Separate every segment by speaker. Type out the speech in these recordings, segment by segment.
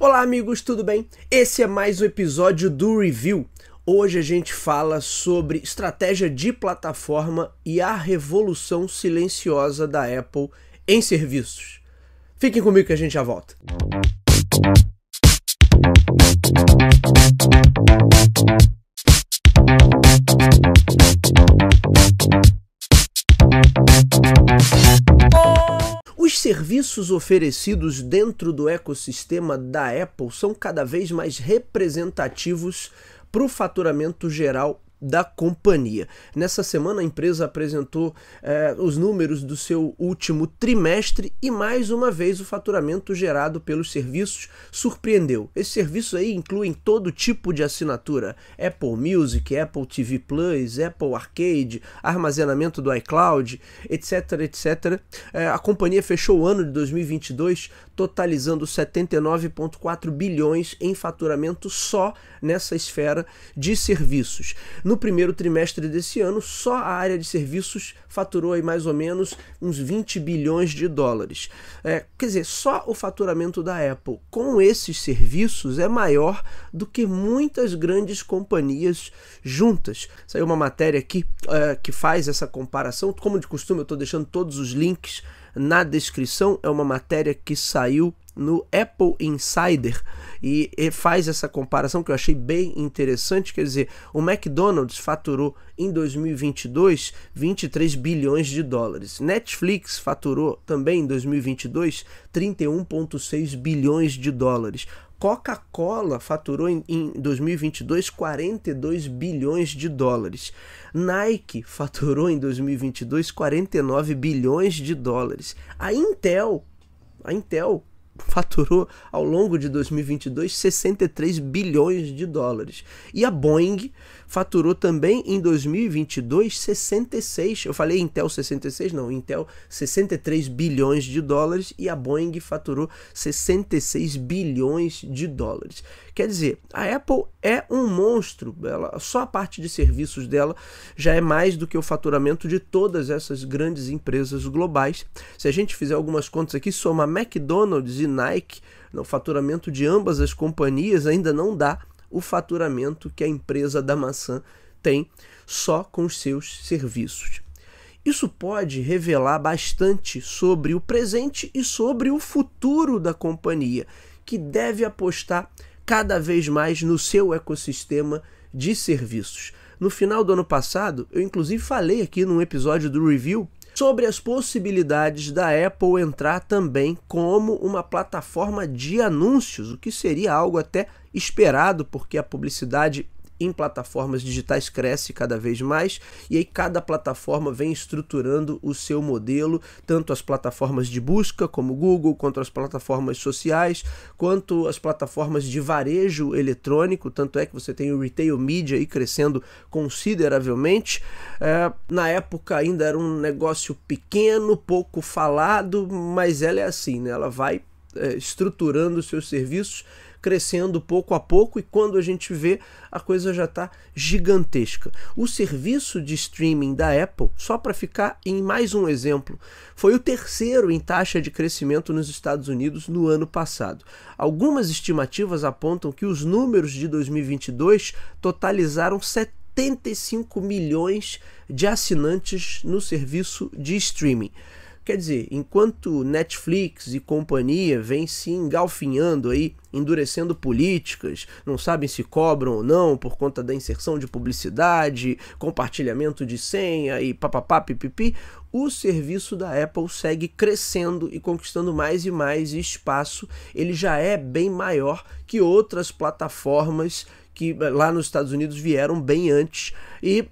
Speaker 1: Olá, amigos, tudo bem? Esse é mais um episódio do Review. Hoje a gente fala sobre estratégia de plataforma e a revolução silenciosa da Apple em serviços. Fiquem comigo que a gente já volta. Música os serviços oferecidos dentro do ecossistema da Apple são cada vez mais representativos para o faturamento geral da companhia. Nessa semana, a empresa apresentou eh, os números do seu último trimestre e, mais uma vez, o faturamento gerado pelos serviços surpreendeu. Esses serviços aí incluem todo tipo de assinatura: Apple Music, Apple TV Plus, Apple Arcade, armazenamento do iCloud, etc. etc. Eh, a companhia fechou o ano de 2022 totalizando 79,4 bilhões em faturamento só nessa esfera de serviços. No primeiro trimestre desse ano, só a área de serviços faturou aí mais ou menos uns 20 bilhões de dólares. É, quer dizer, só o faturamento da Apple com esses serviços é maior do que muitas grandes companhias juntas. Saiu uma matéria aqui é, que faz essa comparação. Como de costume, eu estou deixando todos os links na descrição. É uma matéria que saiu no Apple Insider e, e faz essa comparação que eu achei bem interessante. Quer dizer, o McDonald's faturou em 2022 23 bilhões de dólares. Netflix faturou também em 2022 31,6 bilhões de dólares. Coca-Cola faturou em, em 2022 42 bilhões de dólares. Nike faturou em 2022 49 bilhões de dólares. A Intel, a Intel faturou ao longo de 2022 63 bilhões de dólares. E a Boeing faturou também em 2022 66, eu falei Intel 66, não, Intel 63 bilhões de dólares e a Boeing faturou 66 bilhões de dólares. Quer dizer, a Apple é um monstro, ela, só a parte de serviços dela já é mais do que o faturamento de todas essas grandes empresas globais. Se a gente fizer algumas contas aqui, soma McDonald's e Nike, no faturamento de ambas as companhias ainda não dá o faturamento que a empresa da maçã tem só com os seus serviços. Isso pode revelar bastante sobre o presente e sobre o futuro da companhia, que deve apostar cada vez mais no seu ecossistema de serviços. No final do ano passado, eu inclusive falei aqui num episódio do review sobre as possibilidades da Apple entrar também como uma plataforma de anúncios, o que seria algo até esperado, porque a publicidade em plataformas digitais cresce cada vez mais e aí cada plataforma vem estruturando o seu modelo, tanto as plataformas de busca como Google, quanto as plataformas sociais, quanto as plataformas de varejo eletrônico, tanto é que você tem o retail media aí crescendo consideravelmente. É, na época ainda era um negócio pequeno, pouco falado, mas ela é assim, né? ela vai é, estruturando os seus serviços crescendo pouco a pouco e quando a gente vê, a coisa já está gigantesca. O serviço de streaming da Apple, só para ficar em mais um exemplo, foi o terceiro em taxa de crescimento nos Estados Unidos no ano passado. Algumas estimativas apontam que os números de 2022 totalizaram 75 milhões de assinantes no serviço de streaming. Quer dizer, enquanto Netflix e companhia vem se engalfinhando aí, endurecendo políticas, não sabem se cobram ou não por conta da inserção de publicidade, compartilhamento de senha e papapá pipipi, o serviço da Apple segue crescendo e conquistando mais e mais espaço. Ele já é bem maior que outras plataformas que eh, lá nos Estados Unidos vieram bem antes e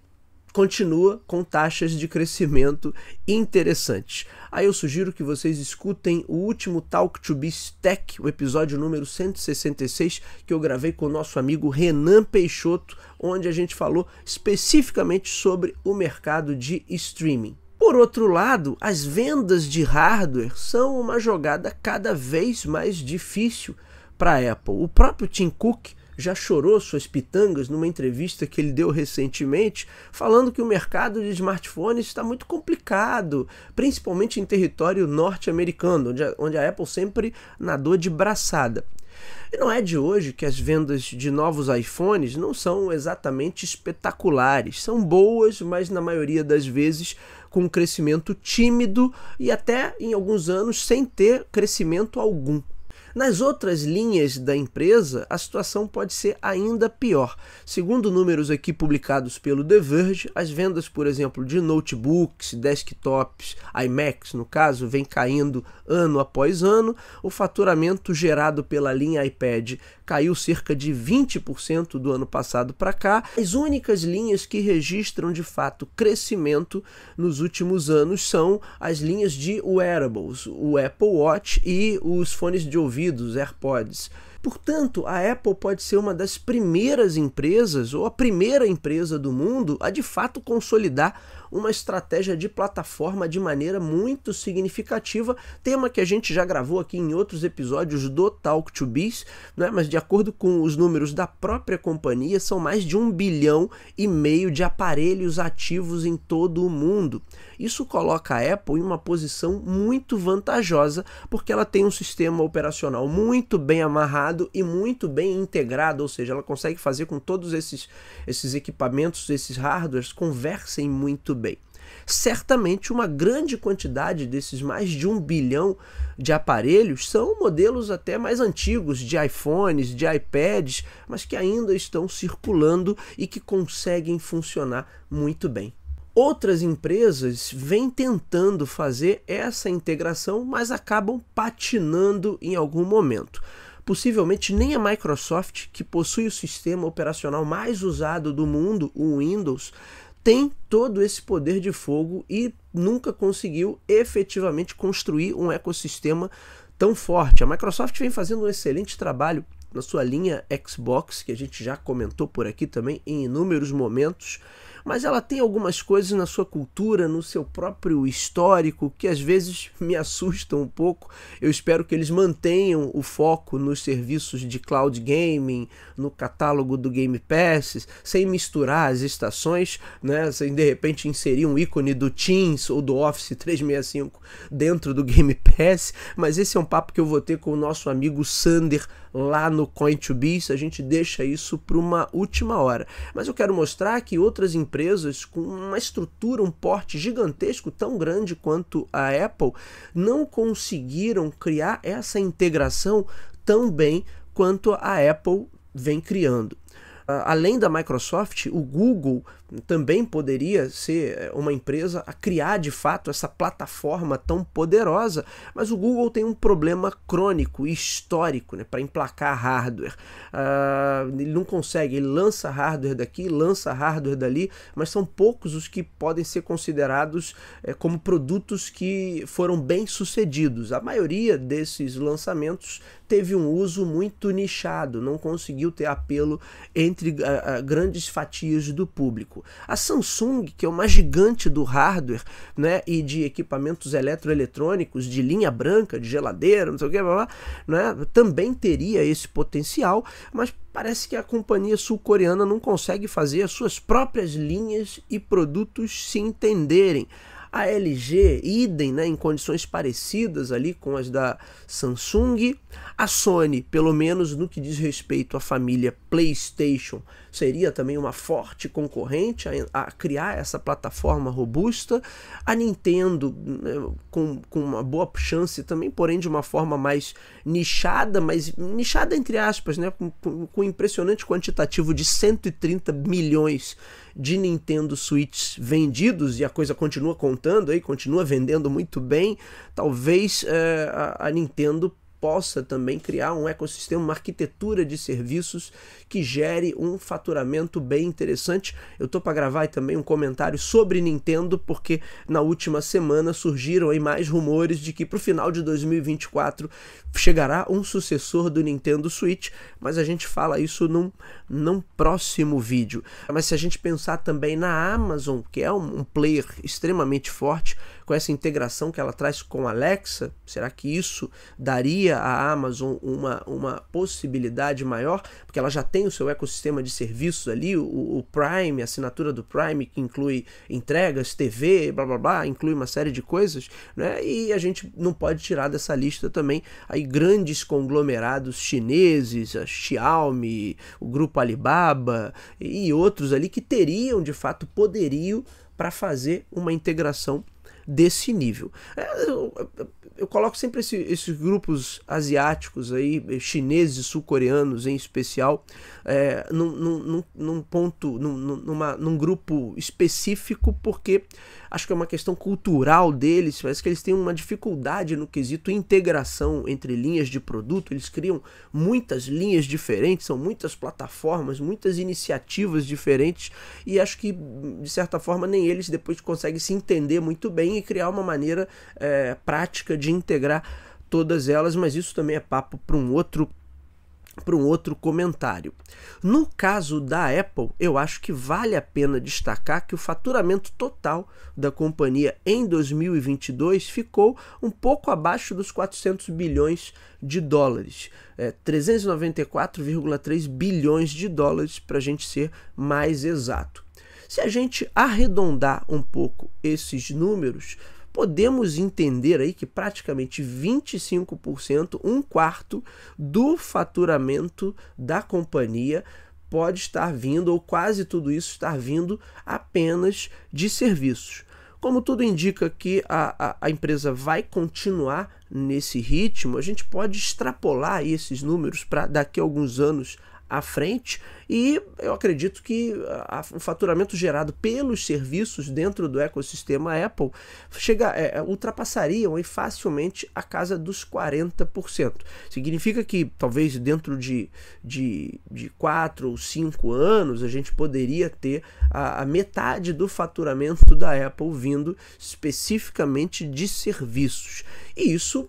Speaker 1: continua com taxas de crescimento interessantes. Aí eu sugiro que vocês escutem o último Talk to Biz Tech, o episódio número 166, que eu gravei com o nosso amigo Renan Peixoto, onde a gente falou especificamente sobre o mercado de streaming. Por outro lado, as vendas de hardware são uma jogada cada vez mais difícil para a Apple. O próprio Tim Cook já chorou suas pitangas numa entrevista que ele deu recentemente, falando que o mercado de smartphones está muito complicado, principalmente em território norte-americano, onde, onde a Apple sempre nadou de braçada. E não é de hoje que as vendas de novos iPhones não são exatamente espetaculares. São boas, mas na maioria das vezes com um crescimento tímido e até em alguns anos sem ter crescimento algum. Nas outras linhas da empresa, a situação pode ser ainda pior. Segundo números aqui publicados pelo The Verge, as vendas, por exemplo, de notebooks, desktops, iMacs, no caso, vem caindo ano após ano. O faturamento gerado pela linha iPad caiu cerca de 20% do ano passado para cá. As únicas linhas que registram de fato crescimento nos últimos anos são as linhas de wearables, o Apple Watch e os fones de ouvido ouvidos, AirPods. Portanto, a Apple pode ser uma das primeiras empresas, ou a primeira empresa do mundo, a de fato consolidar uma estratégia de plataforma de maneira muito significativa, tema que a gente já gravou aqui em outros episódios do Talk to Biz, né? mas de acordo com os números da própria companhia, são mais de um bilhão e meio de aparelhos ativos em todo o mundo. Isso coloca a Apple em uma posição muito vantajosa, porque ela tem um sistema operacional muito bem amarrado e muito bem integrado, ou seja, ela consegue fazer com todos esses, esses equipamentos, esses hardwares conversem muito bem. Certamente uma grande quantidade desses mais de um bilhão de aparelhos são modelos até mais antigos de iPhones, de iPads, mas que ainda estão circulando e que conseguem funcionar muito bem Outras empresas vêm tentando fazer essa integração, mas acabam patinando em algum momento. Possivelmente nem a Microsoft, que possui o sistema operacional mais usado do mundo, o Windows, tem todo esse poder de fogo e nunca conseguiu efetivamente construir um ecossistema tão forte. A Microsoft vem fazendo um excelente trabalho na sua linha Xbox, que a gente já comentou por aqui também em inúmeros momentos mas ela tem algumas coisas na sua cultura, no seu próprio histórico, que às vezes me assustam um pouco. Eu espero que eles mantenham o foco nos serviços de cloud gaming, no catálogo do Game Pass, sem misturar as estações, né? sem de repente inserir um ícone do Teams ou do Office 365 dentro do Game Pass. Mas esse é um papo que eu vou ter com o nosso amigo Sander lá no coin 2 Beast, a gente deixa isso para uma última hora. Mas eu quero mostrar que outras empresas com uma estrutura, um porte gigantesco, tão grande quanto a Apple, não conseguiram criar essa integração tão bem quanto a Apple vem criando. Ah, além da Microsoft, o Google também poderia ser eh, uma empresa a criar de fato essa plataforma tão poderosa, mas o Google tem um problema crônico e histórico né, para emplacar hardware. Uh, ele não consegue, ele lança hardware daqui, lança hardware dali, mas são poucos os que podem ser considerados é, como produtos que foram bem sucedidos. A maioria desses lançamentos teve um uso muito nichado, não conseguiu ter apelo entre uh, uh, grandes fatias do público. A Samsung, que é uma gigante do hardware né, e de equipamentos eletroeletrônicos, de linha branca, de geladeira, não sei o que, blá, blá, né, também teria esse potencial, mas parece que a companhia sul-coreana não consegue fazer as suas próprias linhas e produtos se entenderem a LG, idem, né, em condições parecidas ali com as da Samsung, a Sony, pelo menos no que diz respeito à família PlayStation seria também uma forte concorrente a, a criar essa plataforma robusta. A Nintendo, né, com, com uma boa chance também, porém de uma forma mais nichada, mas nichada entre aspas, né, com, com um impressionante quantitativo de 130 milhões de Nintendo Switch vendidos e a coisa continua contando aí, continua vendendo muito bem. Talvez é, a, a Nintendo possa também criar um ecossistema, uma arquitetura de serviços que gere um faturamento bem interessante. Eu tô para gravar também um comentário sobre Nintendo, porque na última semana surgiram aí mais rumores de que para o final de 2024 chegará um sucessor do Nintendo Switch, mas a gente fala isso num, num próximo vídeo. Mas se a gente pensar também na Amazon, que é um, um player extremamente forte, com essa integração que ela traz com a Alexa? Será que isso daria à Amazon uma, uma possibilidade maior? Porque ela já tem o seu ecossistema de serviços ali, o, o Prime, a assinatura do Prime, que inclui entregas, TV, blá blá blá, inclui uma série de coisas, né? E a gente não pode tirar dessa lista também aí grandes conglomerados chineses, a Xiaomi, o grupo Alibaba e outros ali que teriam de fato poderio para fazer uma integração desse nível. É, eu coloco sempre esse, esses grupos asiáticos aí, chineses, sul-coreanos em especial, é, num, num, num, ponto, num, numa, num grupo específico, porque acho que é uma questão cultural deles, parece que eles têm uma dificuldade no quesito integração entre linhas de produto, eles criam muitas linhas diferentes, são muitas plataformas, muitas iniciativas diferentes, e acho que, de certa forma, nem eles depois conseguem se entender muito bem e criar uma maneira é, prática de de integrar todas elas, mas isso também é papo para um outro para um outro comentário. No caso da Apple, eu acho que vale a pena destacar que o faturamento total da companhia em 2022 ficou um pouco abaixo dos 400 bilhões de dólares, é, 394,3 bilhões de dólares para a gente ser mais exato. Se a gente arredondar um pouco esses números, podemos entender aí que praticamente 25%, um quarto do faturamento da companhia pode estar vindo, ou quase tudo isso estar vindo apenas de serviços. Como tudo indica que a, a, a, empresa vai continuar nesse ritmo, a gente pode extrapolar esses números para daqui a alguns anos à frente e eu acredito que a, a, o faturamento gerado pelos serviços dentro do ecossistema Apple chega, é, é ultrapassariam e facilmente a casa dos 40%. Significa que talvez dentro de, de, de 4 ou 5 anos a gente poderia ter a, a metade do faturamento da Apple vindo especificamente de serviços. E isso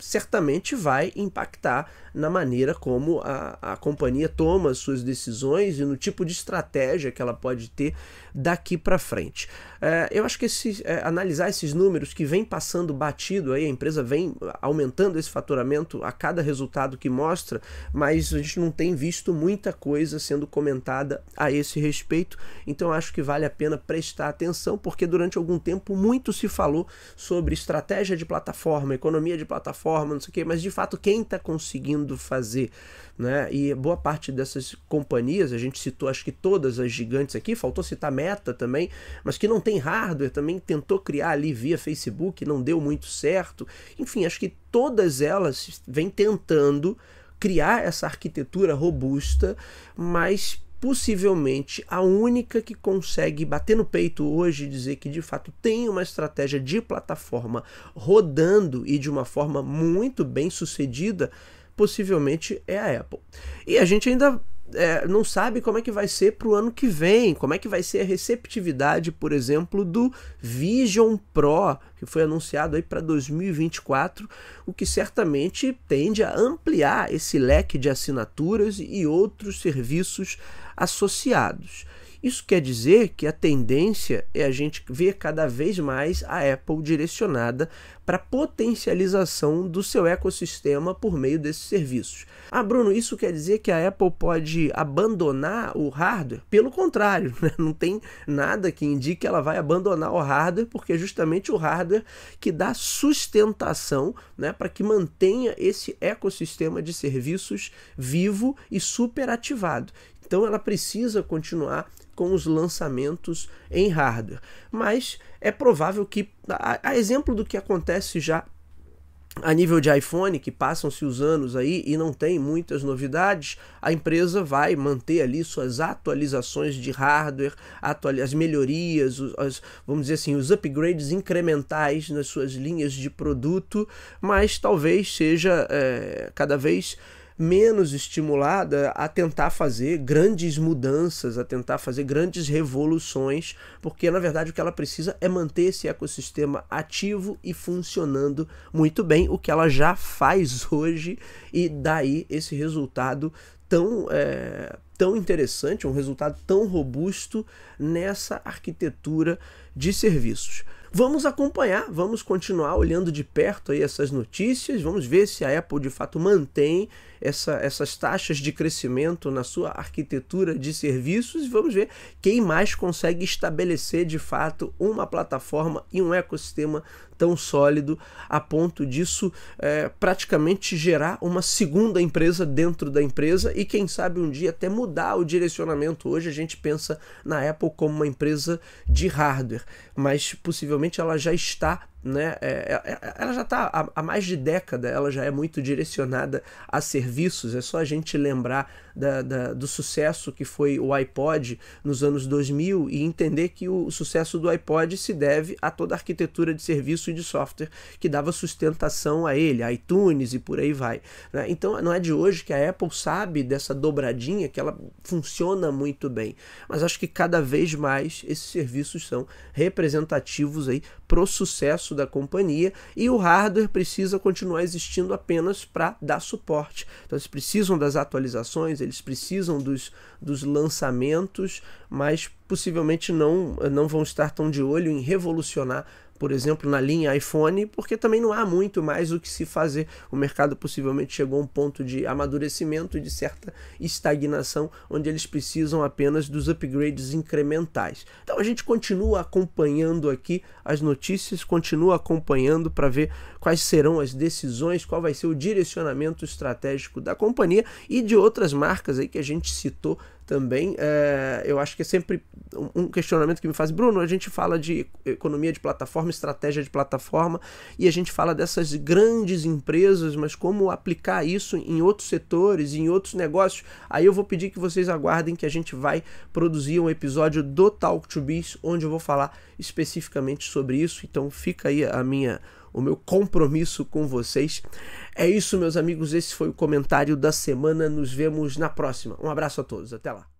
Speaker 1: certamente vai impactar na maneira como a, a companhia toma as suas decisões e no tipo de estratégia que ela pode ter daqui para frente. É, eu acho que esse, é, analisar esses números que vem passando batido aí, a empresa vem aumentando esse faturamento a cada resultado que mostra, mas a gente não tem visto muita coisa sendo comentada a esse respeito, então acho que vale a pena prestar atenção, porque durante algum tempo muito se falou sobre estratégia de plataforma, economia de plataforma, não sei o que, mas de fato quem está conseguindo tentando fazer. Né? E boa parte dessas companhias, a gente citou acho que todas as gigantes aqui, faltou citar Meta também, mas que não tem hardware, também tentou criar ali via Facebook, não deu muito certo. Enfim, acho que todas elas vêm tentando criar essa arquitetura robusta, mas possivelmente a única que consegue bater no peito hoje e dizer que de fato tem uma estratégia de plataforma rodando e de uma forma muito bem sucedida possivelmente é a Apple. E a gente ainda é, não sabe como é que vai ser para o ano que vem, como é que vai ser a receptividade, por exemplo, do Vision Pro, que foi anunciado aí para 2024, o que certamente tende a ampliar esse leque de assinaturas e outros serviços associados. Isso quer dizer que a tendência é a gente ver cada vez mais a Apple direcionada para potencialização do seu ecossistema por meio desses serviços. Ah, Bruno, isso quer dizer que a Apple pode abandonar o hardware? Pelo contrário, né? não tem nada que indique que ela vai abandonar o hardware, porque é justamente o hardware que dá sustentação né, para que mantenha esse ecossistema de serviços vivo e superativado. Então ela precisa continuar com os lançamentos em hardware. Mas é provável que, a, a exemplo do que acontece já a nível de iPhone, que passam-se os anos aí e não tem muitas novidades, a empresa vai manter ali suas atualizações de hardware, as melhorias, os, as, vamos dizer assim, os upgrades incrementais nas suas linhas de produto, mas talvez seja é, cada vez menos estimulada a tentar fazer grandes mudanças, a tentar fazer grandes revoluções, porque na verdade o que ela precisa é manter esse ecossistema ativo e funcionando muito bem, o que ela já faz hoje, e daí esse resultado tão, é, tão interessante, um resultado tão robusto nessa arquitetura de serviços. Vamos acompanhar, vamos continuar olhando de perto aí essas notícias, vamos ver se a Apple de fato mantém essa, essas taxas de crescimento na sua arquitetura de serviços e vamos ver quem mais consegue estabelecer de fato uma plataforma e um ecossistema tão sólido a ponto disso é, praticamente gerar uma segunda empresa dentro da empresa e quem sabe um dia até mudar o direcionamento. Hoje a gente pensa na Apple como uma empresa de hardware, mas possivelmente ela já está né? É, é, é, ela já está há, mais de década, ela já é muito direcionada a serviços. É só a gente lembrar da, da, do sucesso que foi o iPod nos anos 2000 e entender que o sucesso do iPod se deve a toda a arquitetura de serviço e de software que dava sustentação a ele, iTunes e por aí vai. Né? Então não é de hoje que a Apple sabe dessa dobradinha que ela funciona muito bem, mas acho que cada vez mais esses serviços são representativos aí pro sucesso braço da companhia e o hardware precisa continuar existindo apenas para dar suporte. Então eles precisam das atualizações, eles precisam dos, dos lançamentos, mas possivelmente não, não vão estar tão de olho em revolucionar por exemplo, na linha iPhone, porque também não há muito mais o que se fazer. O mercado possivelmente chegou a um ponto de amadurecimento, de certa estagnação, onde eles precisam apenas dos upgrades incrementais. Então a gente continua acompanhando aqui as notícias, continua acompanhando para ver quais serão as decisões, qual vai ser o direcionamento estratégico da companhia e de outras marcas aí que a gente citou também, é, eu acho que é sempre um questionamento que me faz, Bruno, a gente fala de economia de plataforma, estratégia de plataforma, e a gente fala dessas grandes empresas, mas como aplicar isso em outros setores, em outros negócios? Aí eu vou pedir que vocês aguardem que a gente vai produzir um episódio do Talk to Biz, onde eu vou falar especificamente sobre isso, então fica aí a minha o meu compromisso com vocês. É isso, meus amigos. Esse foi o comentário da semana. Nos vemos na próxima. Um abraço a todos. Até lá.